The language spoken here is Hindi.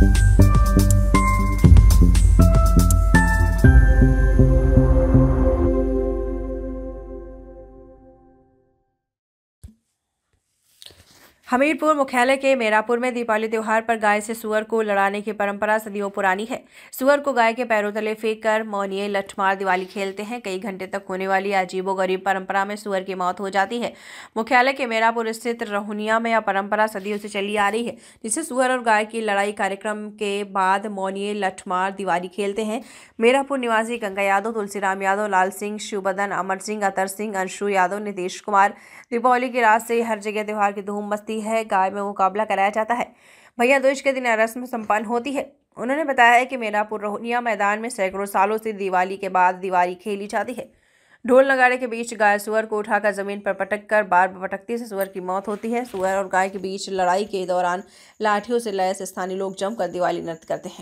Thank you. हमीरपुर मुख्यालय के मेरापुर में दीपावली त्यौहार पर गाय से सुअर को लड़ाने की परंपरा सदियों पुरानी है सुअर को गाय के पैरों तले फेंक कर मौनिये लठमार दिवाली खेलते हैं कई घंटे तक होने वाली अजीबोगरीब परंपरा में सुअर की मौत हो जाती है मुख्यालय के मेरापुर स्थित रहुनिया में यह परंपरा सदियों से चली आ रही है जिसे सुअर और गाय की लड़ाई कार्यक्रम के बाद मौनिये लठमार दिवाली खेलते हैं मेरापुर निवासी गंगा यादव तुलसीराम यादव लाल सिंह शिवबदन अमर सिंह अतर सिंह अंशु यादव नीतीश कुमार दीपावली की रात से हर जगह त्यौहार की धूम मस्ती होती है गाय में मुकाबला कराया जाता है भैया दोष के दिन रस्म सम्पन्न होती है उन्होंने बताया है कि मेरापुर रोहनिया मैदान में सैकड़ों सालों से दिवाली के बाद दिवाली खेली जाती है ढोल नगाड़े के बीच गाय सुअर को उठाकर जमीन पर पटक कर बार पटकती से सुअर की मौत होती है सुअर और गाय के बीच लड़ाई के दौरान लाठियों से लैस स्थानीय लोग जमकर दिवाली नृत्य करते हैं